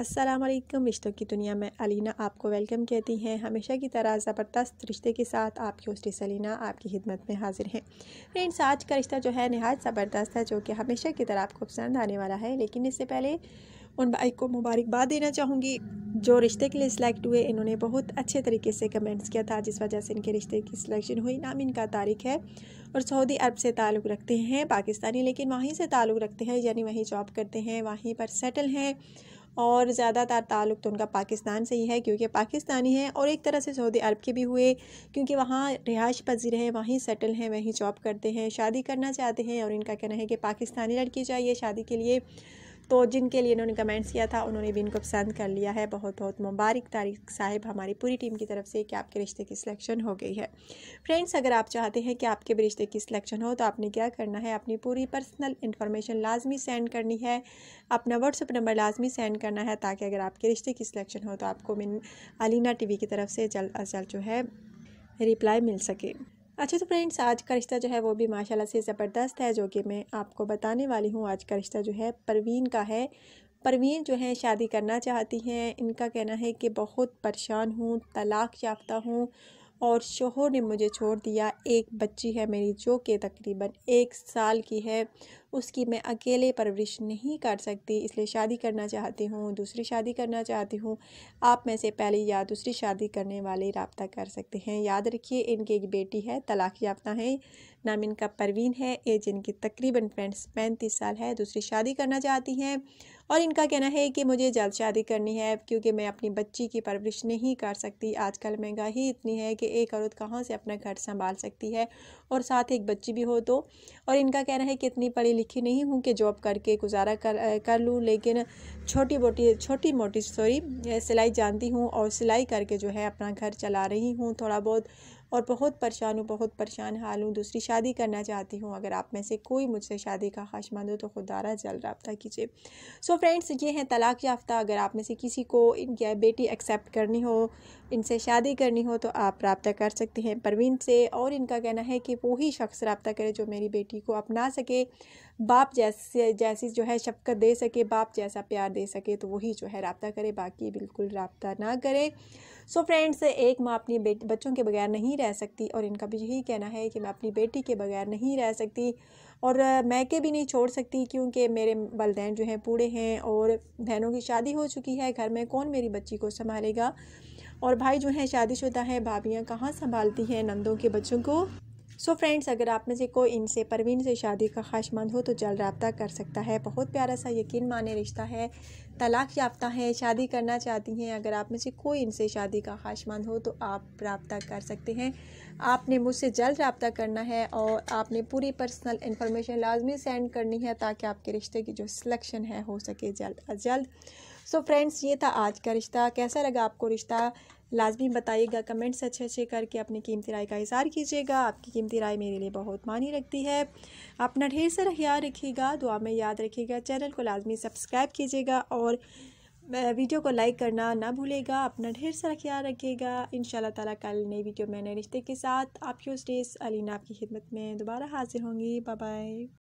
असलम रिश्तों की दुनिया में अलीना आपको वेलकम कहती हैं हमेशा की तरह ज़बरदस्त रिश्ते के साथ आपकी होस्ट अलीना आपकी खिदमत में हाजिर हैं फ्रेंड्स आज का रिश्ता जो है नहायत ज़बरदस्त है जो कि हमेशा की तरह आपको पसंद आने वाला है लेकिन इससे पहले उन भाई को मुबारकबाद देना चाहूँगी जो रिश्ते के लिए सिलेक्ट हुए इन्होंने बहुत अच्छे तरीके से कमेंट्स किया था जिस वजह से इनके रिश्ते की सिलेक्शन हुई नाम इनका तारीख है और सऊदी अरब से ताल्लुक़ रखते हैं पाकिस्तानी लेकिन वहीं से ताल्लुक़ रखते हैं यानी वहीं जॉब करते हैं वहीं पर सेटल हैं और ज़्यादातर ताल्लुक तो उनका पाकिस्तान से ही है क्योंकि पाकिस्तानी हैं और एक तरह से सऊदी अरब के भी हुए क्योंकि वहाँ रिहाइश पजीर हैं वहीं सेटल हैं वहीं जॉब करते हैं शादी करना चाहते हैं और इनका कहना है कि पाकिस्तानी लड़की चाहिए शादी के लिए तो जिनके लिए इन्होंने कमेंट्स किया था उन्होंने भी इनको पसंद कर लिया है बहुत बहुत मुबारक तारिक साहिब हमारी पूरी टीम की तरफ से कि आपके रिश्ते की सिलेक्शन हो गई है फ्रेंड्स अगर आप चाहते हैं कि आपके भी रिश्ते की सिलेक्शन हो तो आपने क्या करना है अपनी पूरी पर्सनल इन्फॉर्मेशन लाजमी सेंड करनी है अपना व्हाट्सअप नंबर लाजमी सेंड करना है ताकि अगर आपके रिश्ते की सिलेक्शन हो तो आपको मिन अलीना वी की तरफ से जल्द अज जल्द जो है रिप्लाई मिल सके अच्छा तो फ्रेंड्स आज का रिश्ता जो है वो भी माशाल्लाह से ज़बरदस्त है जो कि मैं आपको बताने वाली हूँ आज का रिश्ता जो है परवीन का है परवीन जो है शादी करना चाहती हैं इनका कहना है कि बहुत परेशान हूँ तलाक याफ्ता हूँ और शोहर ने मुझे छोड़ दिया एक बच्ची है मेरी जो कि तकरीबन एक साल की है उसकी मैं अकेले परवरिश नहीं कर सकती इसलिए शादी करना चाहती हूँ दूसरी शादी करना चाहती हूँ आप में से पहले या दूसरी शादी करने वाले रबता कर सकते हैं याद रखिए इनकी एक बेटी है तलाक याफ्ता है नाम इनका परवीन है एज इनकी तकरीबन फ्रेंड्स पैंतीस साल है दूसरी शादी करना चाहती हैं और इनका कहना है कि मुझे जल्द शादी करनी है क्योंकि मैं अपनी बच्ची की परवरिश नहीं कर सकती आजकल महंगाई इतनी है कि एक औरत कहाँ से अपना घर संभाल सकती है और साथ एक बच्ची भी हो तो और इनका कहना है कि इतनी पढ़ी लिखी नहीं हूँ कि जॉब करके गुजारा कर कर लूँ लेकिन छोटी मोटी छोटी मोटी सॉरी सिलाई जानती हूँ और सिलाई करके जो है अपना घर चला रही हूँ थोड़ा बहुत और बहुत परेशान हूँ बहुत परेशान हाल हूँ दूसरी शादी करना चाहती हूँ अगर आप में से कोई मुझसे शादी का ख्वाहिशमंद हो तो खुदारा जल रबा कीजिए सो फ्रेंड्स ये हैं तलाक याफ्ता अगर आप में से किसी को इनकी बेटी एक्सेप्ट करनी हो इनसे शादी करनी हो तो आप रबता कर सकते हैं परवीन से और इनका कहना है कि वही शख्स रबता करे जो मेरी बेटी को अपना सके बाप जैसे जैसी जो है शफकत दे सके बाप जैसा प्यार दे सके तो वही जो है रबता करे बाकी बिल्कुल रबता ना करे सो फ्रेंड्स एक माँ अपनी बच्चों के बगैर नहीं रह सकती और इनका भी यही कहना है कि मैं अपनी बेटी के बगैर नहीं रह सकती और मैं के भी नहीं छोड़ सकती क्योंकि मेरे वालदेन जो हैं पूरे हैं और बहनों की शादी हो चुकी है घर में कौन मेरी बच्ची को संभालेगा और भाई जो हैं शादीशुदा हैं भाभियाँ कहाँ संभालती हैं नंदों के बच्चों को सो so फ्रेंड्स अगर आप में से कोई इनसे परवीन से शादी का ख्वाहिशमंद हो तो जल्द रबता कर सकता है बहुत प्यारा सा यकीन माने रिश्ता है तलाक याफ्ता है शादी करना चाहती हैं अगर आप में से कोई इनसे शादी का ख्वाहिशमंद हो तो आप रबता कर सकते हैं आपने मुझसे जल्द रबता करना है और आपने पूरी पर्सनल इन्फॉर्मेशन लाजमी सेंड करनी है ताकि आपके रिश्ते की जो सिलेक्शन है हो सके जल्द अज जल्द सो so फ्रेंड्स ये था आज का रिश्ता कैसा लगा आपको रिश्ता लाजमी बताइएगा कमेंट्स अच्छे अच्छे करके अपनी कीमती राय का इजहार कीजिएगा आपकी कीमती राय मेरे लिए बहुत मानी रखती है अपना ढेर सारा ख्याल रखिएगा दुआ में याद रखिएगा चैनल को लाजमी सब्सक्राइब कीजिएगा और वीडियो को लाइक करना ना भूलेगा अपना ढेर सारा ख्याल रखिएगा इन ताला कल नई वीडियो में नए रिश्ते के साथ आपकी उस स्टेज अलीना आपकी खिदमत में दोबारा हाजिर होंगी बाय बाय